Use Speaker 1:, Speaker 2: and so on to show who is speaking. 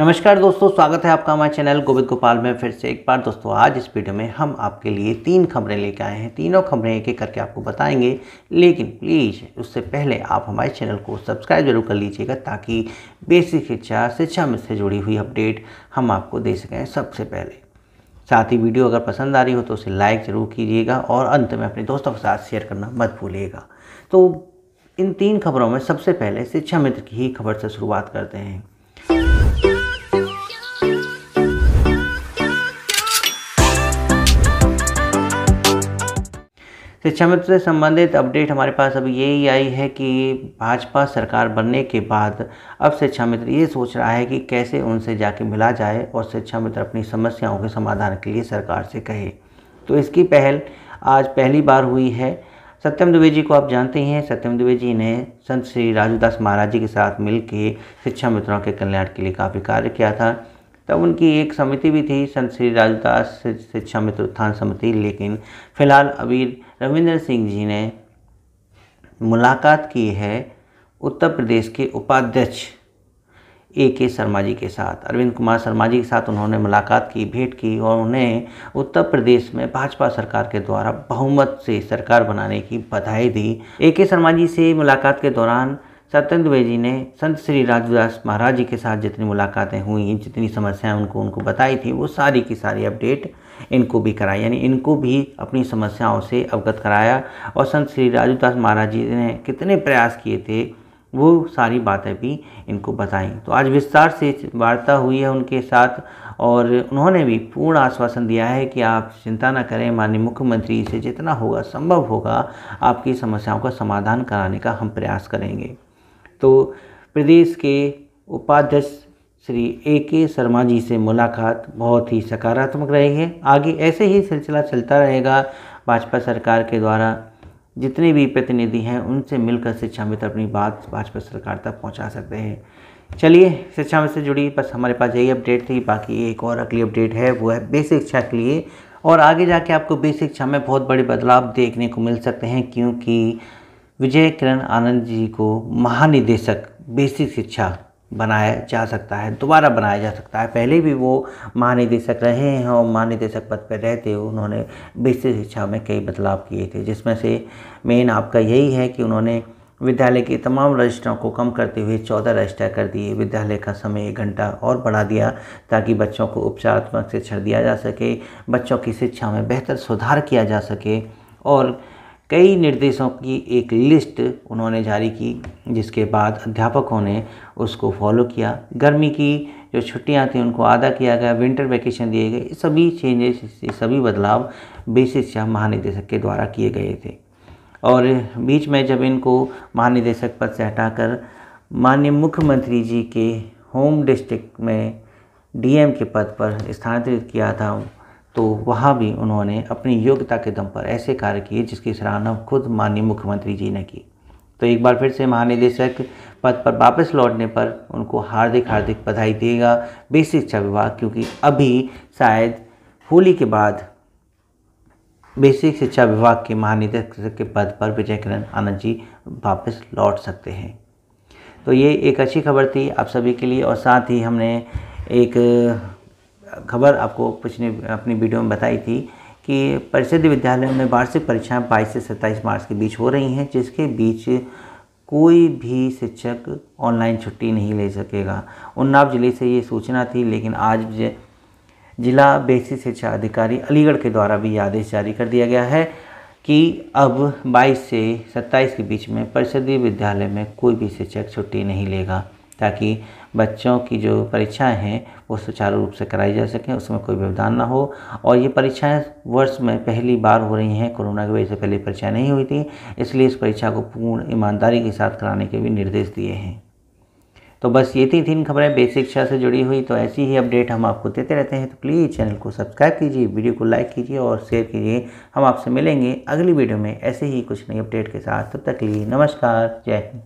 Speaker 1: नमस्कार दोस्तों स्वागत है आपका हमारे चैनल गोविंद गोपाल में फिर से एक बार दोस्तों आज इस वीडियो में हम आपके लिए तीन खबरें लेके आए हैं तीनों खबरें एक एक करके आपको बताएंगे लेकिन प्लीज़ उससे पहले आप हमारे चैनल को सब्सक्राइब जरूर कर लीजिएगा ताकि बेसिक शिक्षा शिक्षा में से जुड़ी हुई अपडेट हम आपको दे सकें सबसे पहले साथ ही वीडियो अगर पसंद आ रही हो तो उसे लाइक ज़रूर कीजिएगा और अंत में अपने दोस्तों के साथ शेयर करना मत भूलिएगा तो इन तीन खबरों में सबसे पहले शिक्षा मित्र की ही खबर से शुरुआत करते हैं शिक्षा मित्र से संबंधित अपडेट हमारे पास अब यही आई है कि भाजपा सरकार बनने के बाद अब शिक्षा मित्र ये सोच रहा है कि कैसे उनसे जाके मिला जाए और शिक्षा मित्र अपनी समस्याओं के समाधान के लिए सरकार से कहे तो इसकी पहल आज पहली बार हुई है सत्यम दुबे जी को आप जानते ही हैं सत्यम दुबे जी ने संत श्री राजूदास महाराज जी के साथ मिलकर शिक्षा मित्रों के कल्याण के लिए काफ़ी कार्य किया था तब उनकी एक समिति भी थी संत श्री राजदास शिक्षा मित्र उत्थान समिति लेकिन फिलहाल अभी रविंद्र सिंह जी ने मुलाकात की है उत्तर प्रदेश के उपाध्यक्ष ए के शर्मा जी के साथ अरविंद कुमार शर्मा जी के साथ उन्होंने मुलाकात की भेंट की और उन्हें उत्तर प्रदेश में भाजपा सरकार के द्वारा बहुमत से सरकार बनाने की बधाई दी ए के शर्मा जी से मुलाकात के दौरान सत्यन दुबे जी ने संत श्री राजदास महाराज जी के साथ जितनी मुलाकातें हुई जितनी समस्याएं उनको उनको बताई थी वो सारी की सारी अपडेट इनको भी कराई यानी इनको भी अपनी समस्याओं से अवगत कराया और संत श्री राजदास महाराज जी ने कितने प्रयास किए थे वो सारी बातें भी इनको बताई तो आज विस्तार से वार्ता हुई है उनके साथ और उन्होंने भी पूर्ण आश्वासन दिया है कि आप चिंता ना करें माननीय मुख्यमंत्री से जितना होगा संभव होगा आपकी समस्याओं का समाधान कराने का हम प्रयास करेंगे तो प्रदेश के उपाध्यक्ष श्री ए के शर्मा जी से मुलाकात बहुत ही सकारात्मक रही है आगे ऐसे ही सिलसिला चलता रहेगा भाजपा सरकार के द्वारा जितने भी प्रतिनिधि हैं उनसे मिलकर शिक्षा मित्र अपनी बात भाजपा सरकार तक पहुंचा सकते हैं चलिए शिक्षा मित्र से जुड़ी बस हमारे पास यही अपडेट थी बाकी एक और अगली अपडेट है वो है बेसिक शिक्षा के लिए और आगे जाके आपको बेसिक शिक्षा में बहुत बड़े बदलाव देखने को मिल सकते हैं क्योंकि विजय किरण आनंद जी को महानिदेशक बेसिक शिक्षा बनाया जा सकता है दोबारा बनाया जा सकता है पहले भी वो महानिदेशक रहे हैं और महानिदेशक पद पर रहते हुए उन्होंने बेसिक शिक्षा में कई बदलाव किए थे जिसमें से मेन आपका यही है कि उन्होंने विद्यालय के तमाम रजिस्टरों को कम करते हुए चौदह रजिस्टर कर दिए विद्यालय का समय एक घंटा और बढ़ा दिया ताकि बच्चों को उपचारात्मक शिक्षा दिया जा सके बच्चों की शिक्षा में बेहतर सुधार किया जा सके और कई निर्देशों की एक लिस्ट उन्होंने जारी की जिसके बाद अध्यापकों ने उसको फॉलो किया गर्मी की जो छुट्टियां थी उनको आधा किया गया विंटर वैकेशन दिए गए सभी चेंजेस सभी बदलाव बी शिक्षा महानिदेशक के द्वारा किए गए थे और बीच में जब इनको महानिदेशक पद से हटाकर माननीय मुख्यमंत्री जी के होम डिस्ट्रिक्ट में डीएम के पद पर स्थानांतरित किया था तो वहाँ भी उन्होंने अपनी योग्यता के दम पर ऐसे कार्य किए जिसकी सराहना खुद माननीय मुख्यमंत्री जी ने की तो एक बार फिर से महानिदेशक पद पर वापस लौटने पर उनको हार्दिक हार्दिक बधाई देगा बेसिक शिक्षा विभाग क्योंकि अभी शायद होली के बाद बेसिक शिक्षा विभाग के महानिदेशक के पद पर विजय किरण आनंद जी वापस लौट सकते हैं तो ये एक अच्छी खबर थी आप सभी के लिए और साथ ही हमने एक खबर आपको पिछले अपनी वीडियो में बताई थी कि परिषद विद्यालय में वार्षिक परीक्षाएं 22 से 27 मार्च के बीच हो रही हैं जिसके बीच कोई भी शिक्षक ऑनलाइन छुट्टी नहीं ले सकेगा उन्नाव जिले से ये सूचना थी लेकिन आज जिला बेसिक शिक्षा अधिकारी अलीगढ़ के द्वारा भी आदेश जारी कर दिया गया है कि अब 22 से 27 के बीच में परिषदीय विद्यालय में कोई भी शिक्षक छुट्टी नहीं लेगा ताकि बच्चों की जो परीक्षाएं हैं वो सुचारू रूप से कराई जा सकें उसमें कोई व्यवधान ना हो और ये परीक्षाएं वर्ष में पहली बार हो रही हैं कोरोना की वजह से पहले परीक्षाएं नहीं हुई थी इसलिए इस परीक्षा को पूर्ण ईमानदारी के साथ कराने के भी निर्देश दिए हैं तो बस ये थी तीन खबरें बेसिक शिक्षा से जुड़ी हुई तो ऐसी ही अपडेट हम आपको देते रहते हैं तो प्लीज़ चैनल को सब्सक्राइब कीजिए वीडियो को लाइक कीजिए और शेयर कीजिए हम आपसे मिलेंगे अगली वीडियो में ऐसे ही कुछ नई अपडेट के साथ तब तक लिए नमस्कार जय हिंद